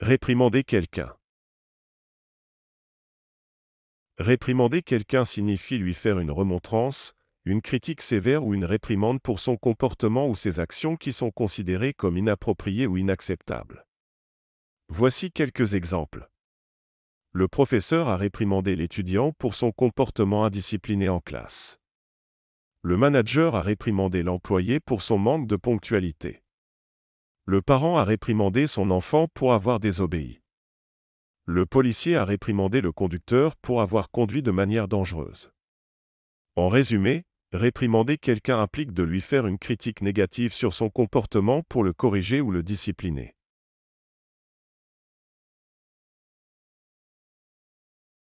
Réprimander quelqu'un. Réprimander quelqu'un signifie lui faire une remontrance, une critique sévère ou une réprimande pour son comportement ou ses actions qui sont considérées comme inappropriées ou inacceptables. Voici quelques exemples. Le professeur a réprimandé l'étudiant pour son comportement indiscipliné en classe. Le manager a réprimandé l'employé pour son manque de ponctualité. Le parent a réprimandé son enfant pour avoir désobéi. Le policier a réprimandé le conducteur pour avoir conduit de manière dangereuse. En résumé, réprimander quelqu'un implique de lui faire une critique négative sur son comportement pour le corriger ou le discipliner.